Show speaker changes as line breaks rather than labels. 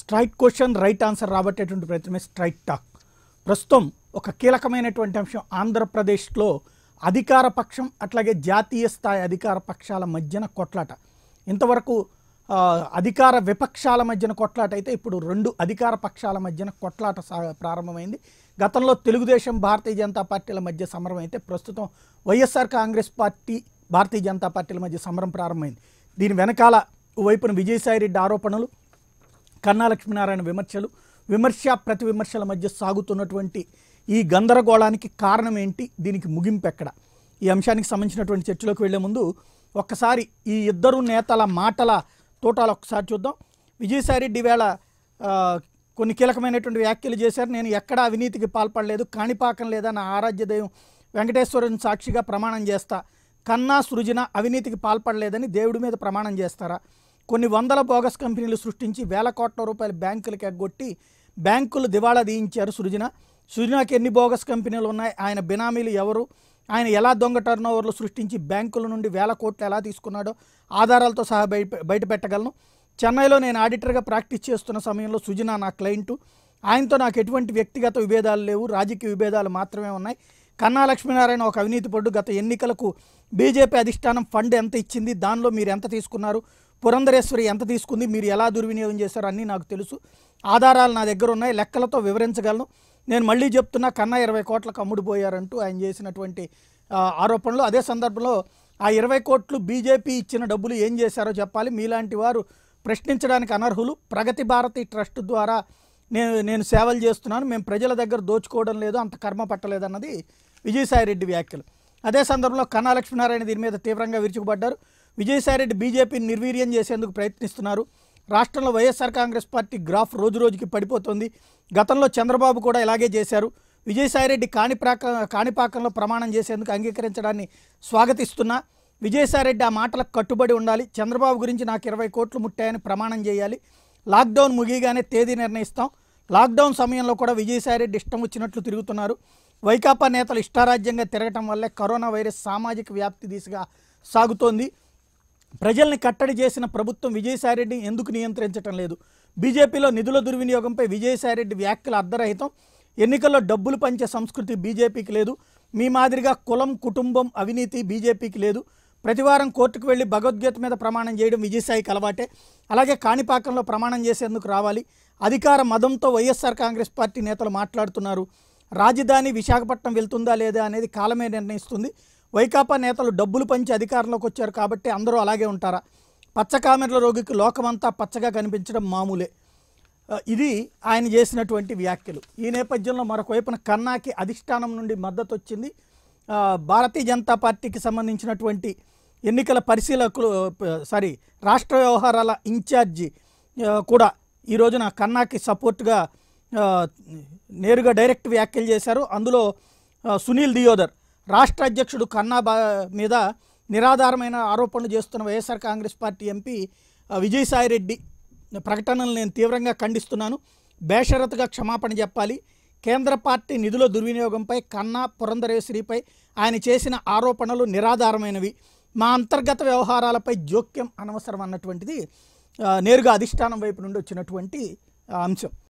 straight question right answer రాబట్టేటువంటి ప్రయత్నమే straight talk ప్రస్తుతం ఒక కీలకమైనటువంటి అంశం ఆంధ్రప్రదేశ్లో అధికార పక్షం అట్లాగే జాతీయ స్థాయి అధికార పక్షాల మధ్యన కొట్లాట ఇంతవరకు అధికార విపక్షాల మధ్యన కొట్లాట అయితే ఇప్పుడు రెండు అధికార పక్షాల మధ్యన కొట్లాట ప్రారంభమైంది గతంలో తెలుగుదేశం భారతీయ జనతా పార్టీల మధ్య సమరం అయితే ప్రస్తుతం YSR Congress party Bharatiya Janata పార్టీల మధ్య సమరం ప్రారంభమైంది దీని వెనకాల వైపున విజయసాయిరెడ్డి ఆరోపణలు కన్నా లక్ష్మీనారాయణ విమర్శలు విమర్శ ప్రతి విమర్శల మధ్య సాగుతున్నటువంటి ఈ గందరగోళానికి కారణం ఏంటి దీనికి ముగింపు ఎక్కడ ఈ అంశానికి సంబంధించినటువంటి చర్చలోకి వెళ్లే ముందు ఒక్కసారి ఈ ఇద్దరు నేతల మాటల తోటాలు ఒక్కసారి చూద్దాం విజయసాయిరెడ్డి వేళ కొన్ని కీలకమైనటువంటి వ్యాఖ్యలు చేశారు నేను ఎక్కడా అవినీతికి పాల్పడలేదు కాణిపాకం లేదా నా ఆరాధ్య దైవం వెంకటేశ్వరుని సాక్షిగా ప్రమాణం చేస్తా కన్నా సృజన అవినీతికి పాల్పడలేదని దేవుడి మీద ప్రమాణం చేస్తారా కొన్ని వందల బోగస్ కంపెనీలు సృష్టించి వేల కోట్ల రూపాయలు బ్యాంకులకు ఎగ్గొట్టి బ్యాంకులు దివాళా దీయించారు సృజన సృజనకి ఎన్ని బోగస్ కంపెనీలు ఉన్నాయి ఆయన బినామీలు ఎవరు ఆయన ఎలా దొంగ టర్న్ ఓవర్లు సృష్టించి బ్యాంకుల నుండి వేల కోట్లు ఎలా తీసుకున్నాడో ఆధారాలతో సహా బయట బయటపెట్టగలను చెన్నైలో నేను ఆడిటర్గా ప్రాక్టీస్ చేస్తున్న సమయంలో సుజన నా క్లయింటు ఆయనతో నాకు ఎటువంటి వ్యక్తిగత విభేదాలు లేవు రాజకీయ విభేదాలు మాత్రమే ఉన్నాయి కన్నా లక్ష్మీనారాయణ ఒక అవినీతి పడ్డు గత ఎన్నికలకు బీజేపీ అధిష్టానం ఫండ్ ఎంత ఇచ్చింది దానిలో మీరు ఎంత తీసుకున్నారు పురంధరేశ్వరి ఎంత తీసుకుంది మీరు ఎలా దుర్వినియోగం చేశారు అన్నీ నాకు తెలుసు ఆధారాలు నా దగ్గర ఉన్నాయి లెక్కలతో వివరించగలను నేను మళ్ళీ చెప్తున్నా కన్నా ఇరవై కోట్లకు అమ్ముడుపోయారంటూ ఆయన చేసినటువంటి ఆరోపణలు అదే సందర్భంలో ఆ ఇరవై కోట్లు బీజేపీ ఇచ్చిన డబ్బులు ఏం చేశారో చెప్పాలి మీలాంటి వారు ప్రశ్నించడానికి అనర్హులు ప్రగతి భారతి ట్రస్ట్ ద్వారా నేను నేను సేవలు చేస్తున్నాను మేము ప్రజల దగ్గర దోచుకోవడం లేదు అంత కర్మ పట్టలేదన్నది విజయసాయిరెడ్డి వ్యాఖ్యలు అదే సందర్భంలో కన్నా లక్ష్మీనారాయణ దీని మీద తీవ్రంగా విరుచుకుపడ్డారు విజయసాయిరెడ్డి బీజేపీని నిర్వీర్యం చేసేందుకు ప్రయత్నిస్తున్నారు రాష్ట్రంలో వైఎస్ఆర్ కాంగ్రెస్ పార్టీ గ్రాఫ్ రోజురోజుకి పడిపోతుంది గతంలో చంద్రబాబు కూడా ఇలాగే చేశారు విజయసాయిరెడ్డి కాణిపాక కాణిపాకంలో ప్రమాణం చేసేందుకు అంగీకరించడాన్ని స్వాగతిస్తున్నా విజయసాయిరెడ్డి ఆ మాటలకు కట్టుబడి ఉండాలి చంద్రబాబు గురించి నాకు ఇరవై కోట్లు ముట్టాయని ప్రమాణం చేయాలి లాక్డౌన్ ముగియగానే తేదీ నిర్ణయిస్తాం లాక్డౌన్ సమయంలో కూడా విజయసాయిరెడ్డి ఇష్టం వచ్చినట్లు తిరుగుతున్నారు వైకాపా నేతలు ఇష్టారాజ్యంగా తిరగటం వల్లే కరోనా వైరస్ సామాజిక వ్యాప్తి దిశగా సాగుతోంది ప్రజల్ని కట్టడి చేసిన ప్రభుత్వం విజయసాయిరెడ్డిని ఎందుకు నియంత్రించడం లేదు బీజేపీలో నిధుల దుర్వినియోగంపై విజయసాయిరెడ్డి వ్యాఖ్యలు అర్ధరహితం ఎన్నికల్లో డబ్బులు పంచే సంస్కృతి బీజేపీకి లేదు మీ మాదిరిగా కులం కుటుంబం అవినీతి బీజేపీకి లేదు ప్రతివారం కోర్టుకు వెళ్ళి భగవద్గీత మీద ప్రమాణం చేయడం విజయసాయికి అలవాటే అలాగే కాణిపాకంలో ప్రమాణం చేసేందుకు రావాలి అధికార మదంతో వైఎస్ఆర్ కాంగ్రెస్ పార్టీ నేతలు మాట్లాడుతున్నారు రాజధాని విశాఖపట్నం వెళ్తుందా లేదా అనేది కాలమే నిర్ణయిస్తుంది వైకాపా నేతలు డబ్బులు పంచి అధికారంలోకి వచ్చారు కాబట్టి అందరూ అలాగే ఉంటారా పచ్చ కామెర్ల రోగికి లోకమంతా పచ్చగా కనిపించడం మామూలే ఇది ఆయన చేసినటువంటి వ్యాఖ్యలు ఈ నేపథ్యంలో మరొకవైపున కన్నాకి అధిష్టానం నుండి మద్దతు వచ్చింది భారతీయ జనతా పార్టీకి సంబంధించినటువంటి ఎన్నికల పరిశీలకులు సారీ రాష్ట్ర వ్యవహారాల ఇన్ఛార్జి కూడా ఈ రోజున కన్నాకి సపోర్ట్గా నేరుగా డైరెక్ట్ వ్యాఖ్యలు చేశారు అందులో సునీల్ దియోదర్ రాష్ట్ర అధ్యక్షుడు కన్నా మీద నిరాధారమైన ఆరోపణలు చేస్తున్న YSR Congress party MP Vijayasai Reddy ప్రకటనలు నేను తీవ్రంగా ఖండిస్తున్నాను బేషరతుగా క్షమాపణ చెప్పాలి కేంద్ర పార్టీ నిధుల దుర్వినియోగంపై కన్నా పురంధరేశ్వరిపై ఆయన చేసిన ఆరోపణలు నిరాధారమైనవి మా అంతర్గత వ్యవహారాలపై జోక్యం అనవసరం అన్నటువంటిది నేరుగా అధిష్టానం వైపు నుండి వచ్చినటువంటి అంశం